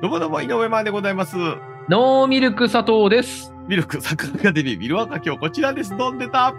どうもどうも、井上マンでございます。ノーミルク佐藤です。ミルク、サッカーアカデミー、ミルワカ今日こちらです。飲んでた。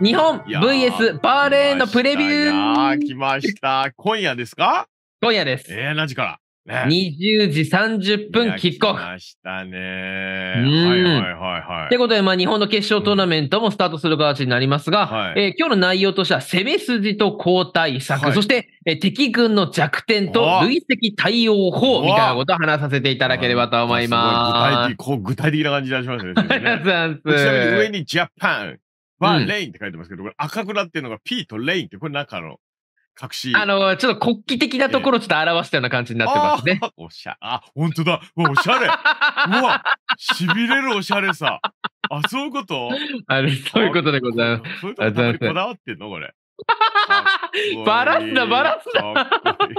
日本 VS バーレーンのプレビュー。ああ、来ました。今夜ですか今夜です。えー、何時からね、20時30分キックオフ。ましたね。はいはいはいはい。ってことで、まあ、日本の決勝トーナメントもスタートする形になりますが、はい、えー、今日の内容としては、攻め筋と交代策、はい、そして、えー、敵軍の弱点と累積対応法みたいなことを話させていただければと思います。す具体的、こう具体的な感じがしますね。ありがとうございます。上にジャパン、バーレインって書いてますけど、これ赤くなってるのが P とレインって、これ中の。隠し。あの、ちょっと国旗的なところをちょっと表したような感じになってますね。おしゃ、あ、本当だ。おしゃれ。うわ、しびれるおしゃれさ。あ、そういうことあれ、そういうことでございます。そういうとこだわってんのこれ。バラすな、バラすな。い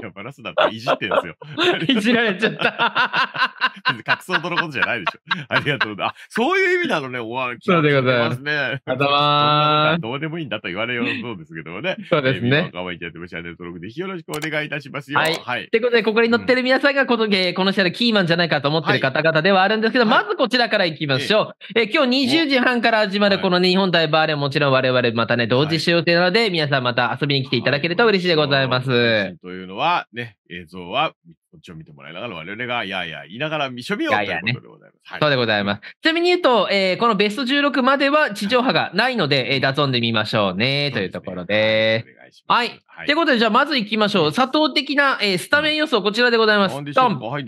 や、バラすなっていじってんすよ。いじられちゃった。隠そうとのことじゃないでしょ。ありがとうあ、そういう意味なのね、おわそうでございますね。ざまどうでもいいんだと言われようそうですけどもね。そうですね。かわいいチャンネル登録ぜひよろしくお願いいたしますよ。はい。はい、ってことで、ここに載ってる皆さんがこの、うん、この試合のキーマンじゃないかと思ってる方々ではあるんですけど、まずこちらからいきましょう。え今日20時半から始まるこの日本大バーレンもちろん我々またね、同時使用というので、皆皆さんまた遊びに来ていただけると嬉しいでございます。はい、というのは、ね、映像は、こっちを見てもらいながら、我々が、いやいや、言いながら見しょみよということでございます。そうでございます。ちなみに言うと、えー、このベスト16までは地上波がないので、えー、脱音で見ましょうね、というところで。はい。と、はい、うことで、じゃあまず行きましょう。佐藤的な、えー、スタメン予想、こちらでございます。ドンは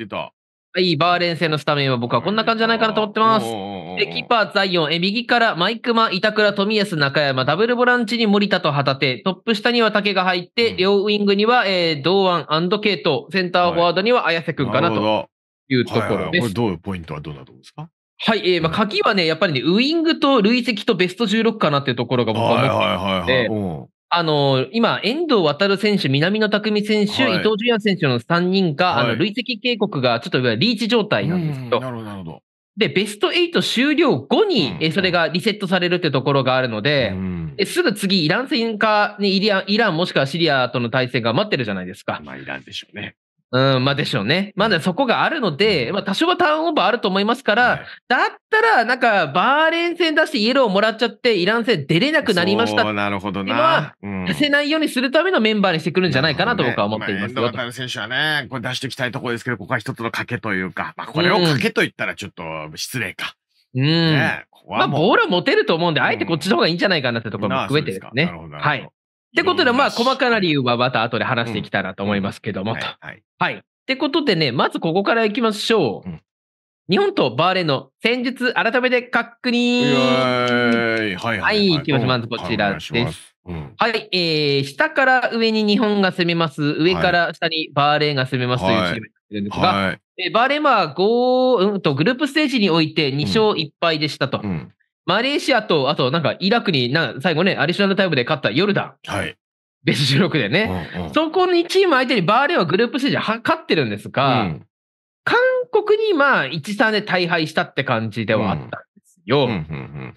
い、バーレン戦のスタメンは僕はこんな感じじゃないかなと思ってます。おーおーで、キーパー、ザイオン、え右からマイクマ、板倉、富安、中山、ダブルボランチに森田と旗手、トップ下には竹が入って、うん、両ウイングには、えー、堂安ケイト、センターフォワードには綾瀬君かなというところです。はいはいはい、これどういうポイントはどうなと思うんですかはい、えー、まあ、鍵はね、やっぱりね、ウイングと累積とベスト16かなっていうところが僕は思ってはいはいはい、はいあの、今、遠藤航選手、南野拓実選手、はい、伊藤純也選手の3人が、はい、あの、累積警告が、ちょっといわゆるリーチ状態なんですけど、ほどで、ベスト8終了後に、それがリセットされるってところがあるので、うん、すぐ次、イラン戦かイラン、イランもしくはシリアとの対戦が待ってるじゃないですか。まあ、イランでしょうね。うん、まあでしょうね。まだそこがあるので、まあ多少はターンオーバーあると思いますから、はい、だったら、なんか、バーレン戦出してイエローもらっちゃって、イラン戦出れなくなりましたなるほどな。う出せないようにするためのメンバーにしてくるんじゃないかなと僕は思っています。ねまあ、選手はね、これ出していきたいところですけど、ここは一つの賭けというか、まあこれを賭けと言ったらちょっと失礼か。うん。ね、まあボールは持てると思うんで、あえてこっちの方がいいんじゃないかなってところも含めてですね。なるほど。はい。ってことで、まあ、細かな理由はまた後で話していきたいなと思いますけども、と。はい。はい。ってことでね、まずここからいきましょう。日本とバーレンの戦術、改めて確認。はいはいはい。はい、きましょう。まずこちらです。はい、えー、下から上に日本が攻めます。上から下にバーレンが攻めますというチームになってるんですが、バーレンは5、うんと、グループステージにおいて2勝1敗でしたと。マレーシアと、あとなんかイラクに最後ね、アディショナルタイムで勝ったヨルダン。はい。ト16でね、うんうん、そこにチーム相手にバーレーンはグループステージで勝ってるんですが、うん、韓国にまあ1、3で大敗したって感じではあったんですよ。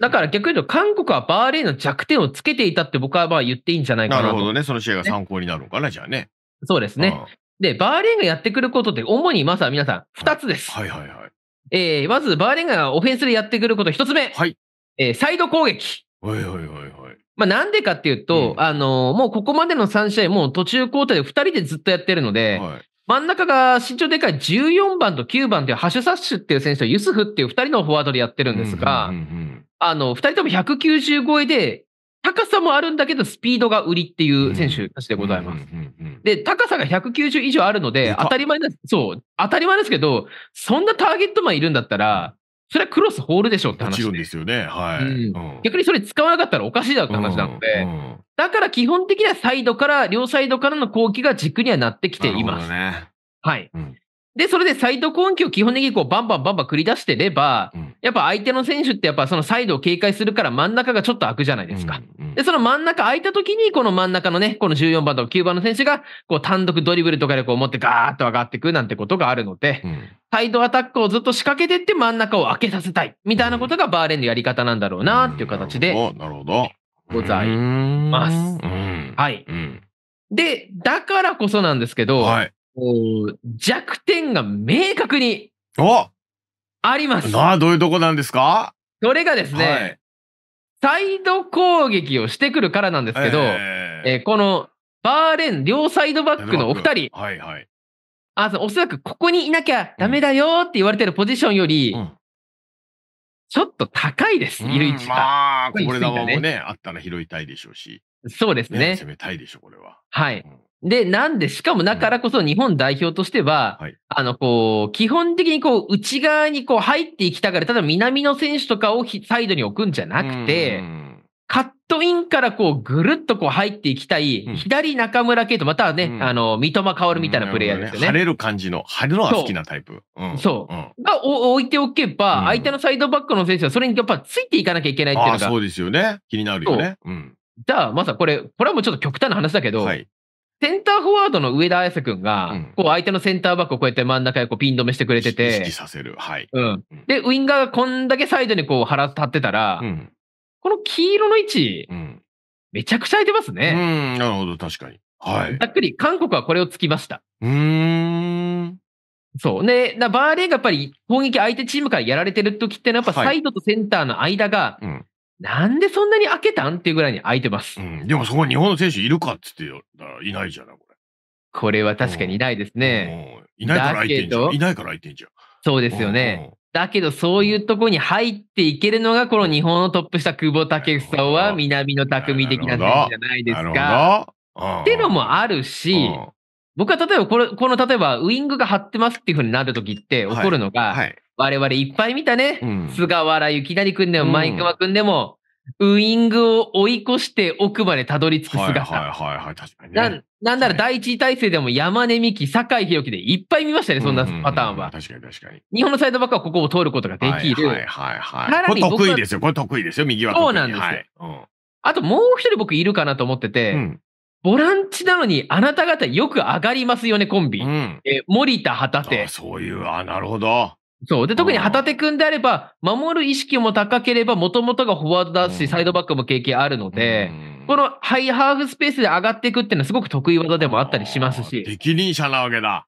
だから逆に言うと、韓国はバーレーンの弱点をつけていたって僕はまあ言っていいんじゃないかな、ね、なるほどね、その試合が参考になるのかな、じゃあね。そうですね。で、バーレーンがやってくることって主にまずは皆さん2つです。はい、はい、はいはい。えー、まず、バーレーンがオフェンスでやってくること1つ目。はい。えー、サイド攻撃。はいはいはいはい。まあ、なんでかっていうと、うん、あのー、もうここまでの3試合、もう途中交代で2人でずっとやってるので、はい、真ん中が身長でかい14番と9番というハシュサッシュっていう選手とユスフっていう2人のフォワードでやってるんですが、うんうんうん、あの、2人とも190超えで、高さもあるんだけど、スピードが売りっていう選手たちでございます。で、高さが190以上あるので、当たり前な、そう、当たり前ですけど、そんなターゲットマンいるんだったら、それはクロスホールでしょって話で。んですよね。はい、うんうん、逆にそれ使わなかったらおかしいだろって話なので、うんうん、だから基本的にはサイドから、両サイドからの攻撃が軸にはなってきています。ね、はい。で、それでサイド攻撃を基本的にこうバンバンバンバン繰り出してれば、やっぱ相手の選手ってやっぱそのサイドを警戒するから真ん中がちょっと空くじゃないですか。うんうん、で、その真ん中空いた時に、この真ん中のね、この14番とか9番の選手が、こう単独ドリブルとかでこう持ってガーッと上がっていくなんてことがあるので、うん、サイドアタックをずっと仕掛けてって真ん中を空けさせたい、みたいなことがバーレンのやり方なんだろうなっていう形で、うん、なるほど。ございます。はい、うん。で、だからこそなんですけど、はい、弱点が明確に。おあります。ああ、どういうとこなんですかそれがですね、はい、サイド攻撃をしてくるからなんですけど、えー、えー、このバーレン両サイドバックのお二人、はいはい、あおそらくここにいなきゃダメだよって言われてるポジションより、うん、ちょっと高いです、いる位置が。まあ、これ球もね、あったら拾いたいでしょうし。そうですね。攻めたいでしょ、これは。はい。うんで、なんで、しかもだからこそ日本代表としては、あの、こう、基本的にこう、内側にこう入っていきたがる、ただ南の選手とかをサイドに置くんじゃなくて、カットインからこう、ぐるっとこう入っていきたい、うん、左中村系と、またはね、うん、あの、三笘薫みたいなプレイヤーですよね。晴、ね、れる感じの、晴れのが好きなタイプ。そう。うん、そうが置いておけば、相手のサイドバックの選手はそれにやっぱついていかなきゃいけないっていうのが。そうですよね。気になるよね。うん。じゃあ、まさこれ、これはもうちょっと極端な話だけど、はい、センターフォワードの上田綺世君が、うん、こう相手のセンターバックをこうやって真ん中へこうピン止めしてくれてて。意識させる。はい。うん。で、ウインガーがこんだけサイドにこう腹立ってたら、うん、この黄色の位置、うん、めちゃくちゃ空いてますね。うん、なるほど、確かに。はい。ざっくり、韓国はこれをつきました。うん。そう。ね、バーレーがやっぱり攻撃相手チームからやられてる時ってのはやっぱサイドとセンターの間が、はいうんなんでそんなに開けたんっていうぐらいに開いてます。うん、でもそこ日本の選手いるかっつってたらいないじゃなこれ。これは確かにいないですね。うんうん、いないから開いてんじゃん。いないから開いてんじゃん。そうですよね。だけど、そういうとこに入っていけるのが、この日本のトップした久保建英は南の匠的な選手じゃないですか。ってのもあるし、僕は例えばこれ、この例えばウイングが張ってますっていうふうになるときって怒るのが、はいはい我々いっぱい見たね。うん、菅原幸成君でも、前川君でも、うん、ウイングを追い越して奥までたどり着く姿。はいはいはい、はい、確かに、ね、な。なんなら第一位体制でも山根美樹、酒井宏樹でいっぱい見ましたね、そんなパターンは。確かに確かに。日本のサイドバックはここを通ることができる。はいはいはい、はい。これ得意ですよ、これ得意ですよ、右はそうなんですよ。はいうん、あともう一人僕いるかなと思ってて、うん、ボランチなのに、あなた方よく上がりますよね、コンビ。うん、え森田、旗手。そういう、あ、なるほど。そう。で、特に旗手んであれば、守る意識も高ければ、もともとがフォワードだし、サイドバックも経験あるので、うん、このハイハーフスペースで上がっていくっていうのはすごく得意技でもあったりしますし。責任者なわけだ。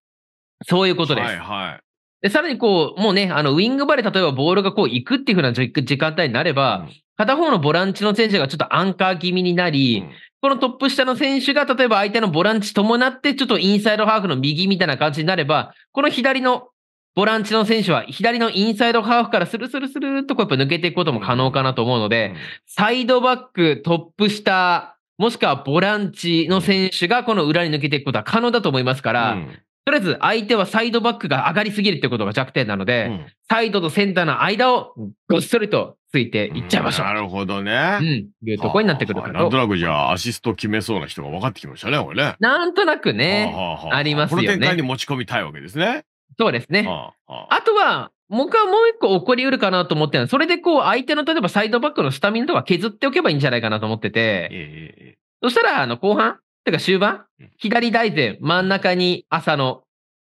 そういうことです。はいはい。で、さらにこう、もうね、あの、ウィングバレー、例えばボールがこう行くっていうふうな時間帯になれば、うん、片方のボランチの選手がちょっとアンカー気味になり、うん、このトップ下の選手が例えば相手のボランチ伴ってちょっとインサイドハーフの右みたいな感じになれば、この左のボランチの選手は左のインサイドハーフからスルスルスルっとこうやっぱ抜けていくことも可能かなと思うので、うん、サイドバック、トップ下、もしくはボランチの選手がこの裏に抜けていくことは可能だと思いますから、とりあえず相手はサイドバックが上がりすぎるってことが弱点なので、うん、サイドとセンターの間をごっそりとついていっちゃいましょう。うん、なるほどね。うん。いうとこになってくるかと。なんとなくじゃあ、アシスト決めそうな人が分かってきましたね、これね。なんとなくね、はあはあはあ、ありますよね。この展開に持ち込みたいわけですね。そうですね。はあはあ、あとは、僕はもう一個起こりうるかなと思ってるそれでこう、相手の例えばサイドバックのスタミナとか削っておけばいいんじゃないかなと思ってて、ええ、そしたら、あの、後半、てか終盤、左大前、真ん中に朝の、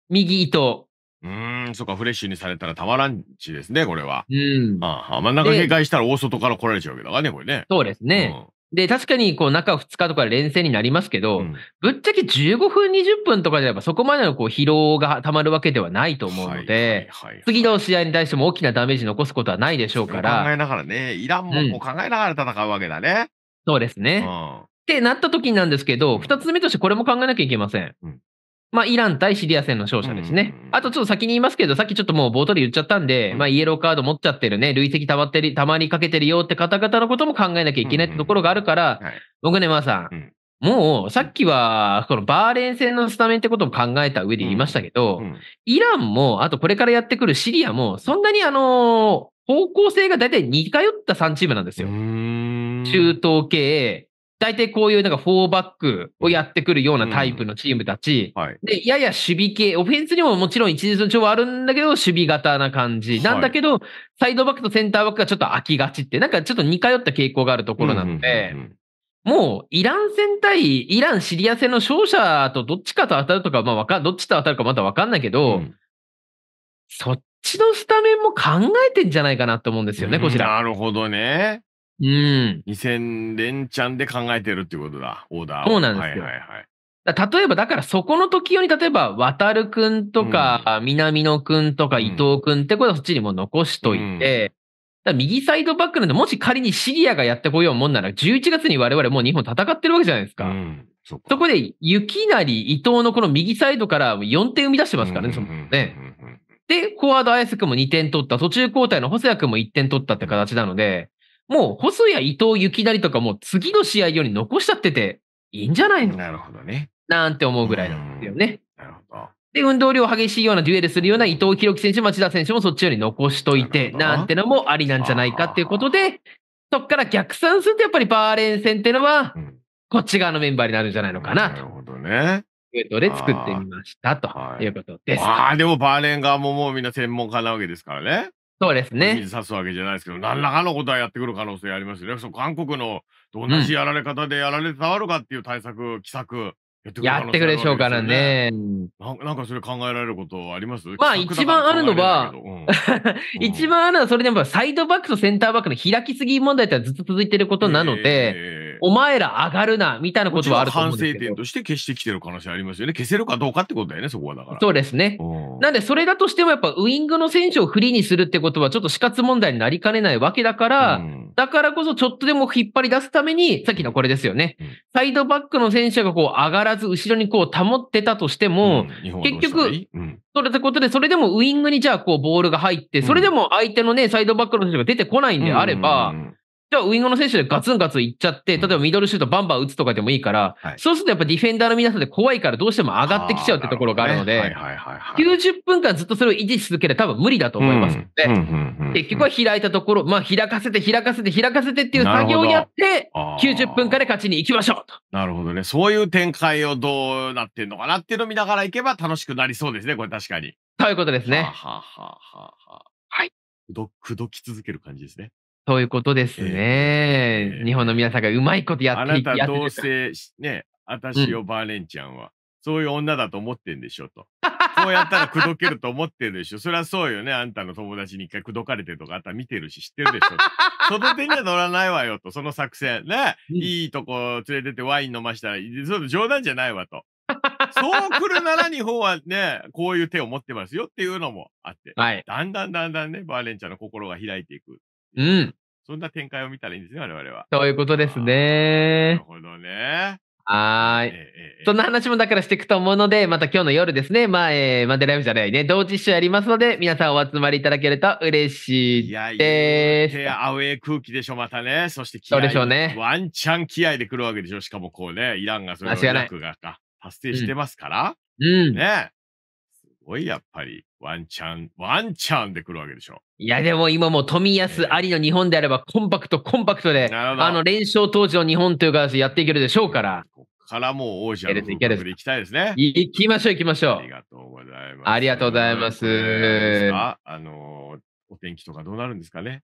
右伊藤。うん、そっか、フレッシュにされたらたまらんちですね、これは。うん。ああ真ん中警戒したら大外から来られちゃうわけだわね、これね。そうですね。うん、で、確かに、こう、中2日とか連戦になりますけど、うん、ぶっちゃけ15分、20分とかであれば、そこまでのこう疲労がたまるわけではないと思うので、次の試合に対しても大きなダメージ残すことはないでしょうから。考えながらね、イランもんう考えながら戦うわけだね。うん、そうですね。ってなった時なんですけど、二つ目としてこれも考えなきゃいけません。まあ、イラン対シリア戦の勝者ですね。あとちょっと先に言いますけど、さっきちょっともう冒頭で言っちゃったんで、まあ、イエローカード持っちゃってるね、累積溜まってる、溜まりかけてるよって方々のことも考えなきゃいけないってところがあるから、僕ね、まあさん、もう、さっきは、このバーレーン戦のスタメンってことも考えた上で言いましたけど、イランも、あとこれからやってくるシリアも、そんなにあの方向性が大体似通った3チームなんですよ。中東系、大体こういうなんかーバックをやってくるようなタイプのチームたち、うんはい、で、やや守備系、オフェンスにももちろん一日の調はあるんだけど、守備型な感じ。なんだけど、はい、サイドバックとセンターバックがちょっと空きがちって、なんかちょっと似通った傾向があるところなので、うんもうイラン戦対イランシリア戦の勝者とどっちかと当たるとか、まあか、どっちと当たるかまだわかんないけど、うん、そっちのスタメンも考えてんじゃないかなと思うんですよね、こちら。なるほどね。うん。2000連チャンで考えてるってことだ、オーダーそうなんですよ。はいはいはい。例えば、だからそこの時より、例えば、渡るくんとか、南野くんとか、伊藤くんってことはそっちにも残しといて、右サイドバックなんで、もし仮にシリアがやってこようもんなら、11月に我々もう日本戦ってるわけじゃないですか。うん、そそこで、雪なり伊藤のこの右サイドから4点生み出してますからね、そのね。で、フォワード綾瀬くんも2点取った、途中交代の細谷くんも1点取ったって形なので、もう細谷、伊藤、雪成とかも次の試合より残しちゃってていいんじゃないのなるほどね。なんて思うぐらいなんですよね。なるほど。で、運動量激しいようなデュエルするような伊藤洋樹選手、町田選手もそっちより残しといて、なんてのもありなんじゃないかっていうことで、そこから逆算するとやっぱりバーレーン戦っていうのは、こっち側のメンバーになるんじゃないのかなと。なるほどね。いうことで作ってみましたということです。あ、はい、あ、でもバーレーン側ももうみんな専門家なわけですからね。そうですね。水差すわけじゃないですけど、何らかのことはやってくる可能性ありますよね。そ韓国の同じやられ方でやられてたわるかっていう対策、うん、奇策やってくるでしょうからねな。なんかそれ考えられることありますまあ一番あるのは、うん、一番あるのはそれでもサイドバックとセンターバックの開きすぎ問題ってずっと続いてることなので、えーお前ら上がるな、みたいなことはあると思うんですけど。反省点として消してきてる可能性ありますよね。消せるかどうかってことだよね、そこはだから。そうですね。うん、なんで、それだとしてもやっぱウイングの選手をフリーにするってことはちょっと死活問題になりかねないわけだから、うん、だからこそちょっとでも引っ張り出すために、さっきのこれですよね。うん、サイドバックの選手がこう上がらず、後ろにこう保ってたとしても、結局、それってことで、それでもウイングにじゃあこうボールが入って、それでも相手のね、サイドバックの選手が出てこないんであれば、じゃあウィングの選手でガツンガツンいっちゃって、例えばミドルシュートバンバン打つとかでもいいから、そうするとやっぱディフェンダーの皆さんで怖いからどうしても上がってきちゃうってところがあるので、90分間ずっとそれを維持し続ける多分無理だと思いますので、結局は開いたところ、まあ開かせて開かせて開かせてっていう作業をやって、90分間で勝ちに行きましょうと。なるほどね。そういう展開をどうなってんのかなっていうのを見ながらいけば楽しくなりそうですね、これ確かに。ということですね。はあ、ははははあ、はい。くど、くどき続ける感じですね。そういうことですね。えー、日本の皆さんがうまいことやっていあなたどうせ、ね、私をバーレンちゃんは、うん、そういう女だと思ってんでしょと。こうやったら口説けると思ってるでしょ。それはそうよね。あんたの友達に一回口説かれてるとか、あんた見てるし知ってるでしょ。その手には乗らないわよと、その作戦。ね。いいとこ連れてってワイン飲ましたら、そう冗談じゃないわと。そう来るなら日本はね、こういう手を持ってますよっていうのもあって、はい、だんだんだんだんね、バーレンちゃんの心が開いていくうん。そんな展開を見たらいいんですね、我々は。そういうことですね。なるほどね。はい、えー、そんな話もだからしていくと思うので、また今日の夜ですね、まあ、えー、マンデライブじゃないね、同時視聴やりますので、皆さんお集まりいただけると嬉しいです。いやいや、アウェー空気でしょ、またね。そして気合そうでしょうね。ワンチャン気合で来るわけでしょ。しかもこうね、イランがそれをラクが達成してますから。うん、ね。すごい、やっぱり。ワンチャン、ワンチャンで来るわけでしょ。いや、でも今も富安ありの日本であれば、コンパクト、コンパクトで、あの、連勝当時の日本という形でやっていけるでしょうから。ここからもう王者のいきたいですね。行きましょう、行きましょう。ありがとうございます。ありがとうございます。あの、お天気とかどうなるんですかね。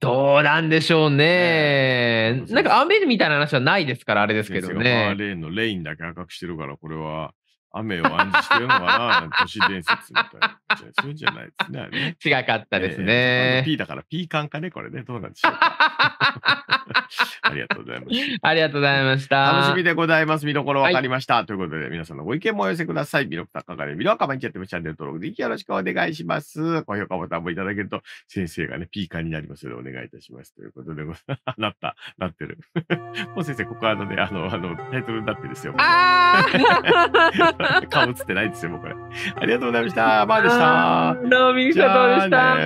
どうなんでしょうね。なんか雨みたいな話はないですから、あれですけどね。レーンのレインだけ赤くしてるから、これは。雨を暗示してるのかな都市伝説みたいな。そういうんじゃないですね。違かったですね。えー、P だから P 感かね、これね。どうなんでしょうか。ありがとうございます。ありがとうございました。楽しみでございます。見どころ分かりました。はい、ということで、皆さんのご意見もお寄せください。魅力高かで、魅力赤まにチャットチャンネル登録、ぜひよろしくお願いします。高評価ボタンもいただけると、先生がね、ピーカーになりますので、お願いいたします。ということで、なった、なってる。もう先生、ここはあのね、あの、あの、タイトルになってですよ。ああ顔映ってないですよ、もうこれ。ありがとうございました。まあでした。どうも、ミキどうでした。